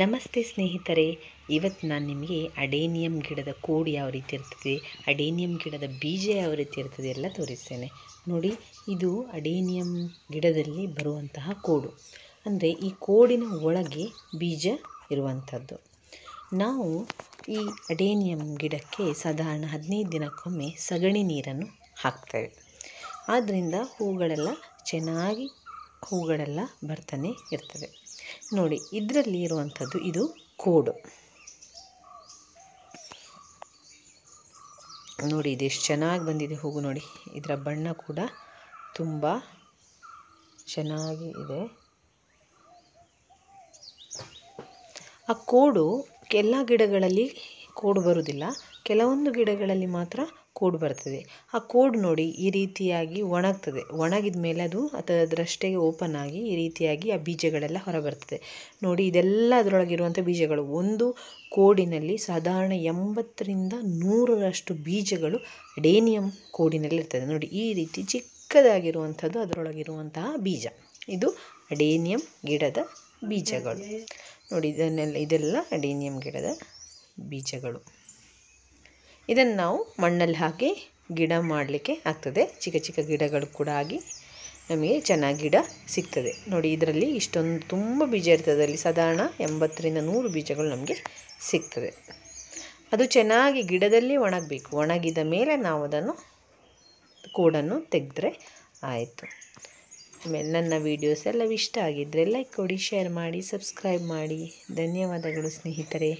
ನಮಸ್ತೆ ಸ್ನೇಹಿತರೆ ಇವತ್ತು ನಾನು ನಿಮಗೆ ಅಡೇನಿಯಂ ಗಿಡದ ಕೋಡು ಯಾವ ರೀತಿ ಇರ್ತದೆ ಅಡೇನಿಯಂ ಗಿಡದ ಬೀಜ ಯಾವ ರೀತಿ ಇರ್ತದೆ ಎಲ್ಲ ತೋರಿಸ್ತೇನೆ ನೋಡಿ ಇದು ಅಡೇನಿಯಂ ಗಿಡದಲ್ಲಿ ಬರುವಂತಹ ಕೋಡು ಅಂದರೆ ಈ ಕೋಡಿನ ಒಳಗೆ ಬೀಜ ಇರುವಂಥದ್ದು ನಾವು ಈ ಅಡೇನಿಯಂ ಗಿಡಕ್ಕೆ ಸಾಧಾರಣ ಹದಿನೈದು ದಿನಕ್ಕೊಮ್ಮೆ ಸಗಣಿ ನೀರನ್ನು ಹಾಕ್ತೇವೆ ಆದ್ದರಿಂದ ಹೂಗಳೆಲ್ಲ ಚೆನ್ನಾಗಿ ಹೂಗಳೆಲ್ಲ ಬರ್ತಾನೆ ಇರ್ತವೆ ನೋಡಿ ಇದರಲ್ಲಿ ಇರುವಂಥದ್ದು ಇದು ಕೋಡು ನೋಡಿ ಇದೆಷ್ಟು ಚೆನ್ನಾಗಿ ಬಂದಿದೆ ಹೋಗು ನೋಡಿ ಇದರ ಬಣ್ಣ ಕೂಡ ತುಂಬ ಚೆನ್ನಾಗಿ ಇದೆ ಆ ಕೋಡು ಎಲ್ಲ ಗಿಡಗಳಲ್ಲಿ ಕೋಡು ಬರುವುದಿಲ್ಲ ಕೆಲವೊಂದು ಗಿಡಗಳಲ್ಲಿ ಮಾತ್ರ ಕೋಡ್ ಬರ್ತದೆ ಆ ಕೋಡ್ ನೋಡಿ ಈ ರೀತಿಯಾಗಿ ಒಣಗ್ತದೆ ಒಣಗಿದ ಮೇಲೆ ಅದು ಅದರಷ್ಟೇ ಓಪನ್ ಆಗಿ ಈ ರೀತಿಯಾಗಿ ಆ ಬೀಜಗಳೆಲ್ಲ ಹೊರಬರ್ತದೆ ನೋಡಿ ಇದೆಲ್ಲ ಅದರೊಳಗಿರುವಂಥ ಬೀಜಗಳು ಒಂದು ಕೋಡಿನಲ್ಲಿ ಸಾಧಾರಣ ಎಂಬತ್ತರಿಂದ ನೂರರಷ್ಟು ಬೀಜಗಳು ಡೇನಿಯಂ ಕೋಡಿನಲ್ಲಿ ಇರ್ತದೆ ನೋಡಿ ಈ ರೀತಿ ಚಿಕ್ಕದಾಗಿರುವಂಥದ್ದು ಅದರೊಳಗಿರುವಂತಹ ಬೀಜ ಇದು ಅಡೇನಿಯಂ ಗಿಡದ ಬೀಜಗಳು ನೋಡಿ ಇದನ್ನೆಲ್ಲ ಇದೆಲ್ಲ ಅಡೇನಿಯಂ ಗಿಡದ ಬೀಜಗಳು ಇದನ್ನು ನಾವು ಮಣ್ಣಲ್ಲಿ ಹಾಕಿ ಗಿಡ ಮಾಡಲಿಕ್ಕೆ ಆಗ್ತದೆ ಚಿಕ್ಕ ಚಿಕ್ಕ ಗಿಡಗಳು ಕೂಡ ಆಗಿ ನಮಗೆ ಚೆನ್ನಾಗಿ ಗಿಡ ಸಿಗ್ತದೆ ನೋಡಿ ಇದರಲ್ಲಿ ಇಷ್ಟೊಂದು ತುಂಬ ಬೀಜ ಇರ್ತದೆ ಅದರಲ್ಲಿ ಸಾಧಾರಣ ಎಂಬತ್ತರಿಂದ ನೂರು ಬೀಜಗಳು ನಮಗೆ ಸಿಗ್ತದೆ ಅದು ಚೆನ್ನಾಗಿ ಗಿಡದಲ್ಲಿ ಒಣಗಬೇಕು ಒಣಗಿದ ಮೇಲೆ ನಾವು ಅದನ್ನು ಕೂಡನ್ನು ತೆಗೆದ್ರೆ ಆಯಿತು ಆಮೇಲೆ ನನ್ನ ವೀಡಿಯೋಸ್ ಎಲ್ಲ ಇಷ್ಟ ಆಗಿದ್ದರೆ ಲೈಕ್ ಕೊಡಿ ಶೇರ್ ಮಾಡಿ ಸಬ್ಸ್ಕ್ರೈಬ್ ಮಾಡಿ ಧನ್ಯವಾದಗಳು ಸ್ನೇಹಿತರೆ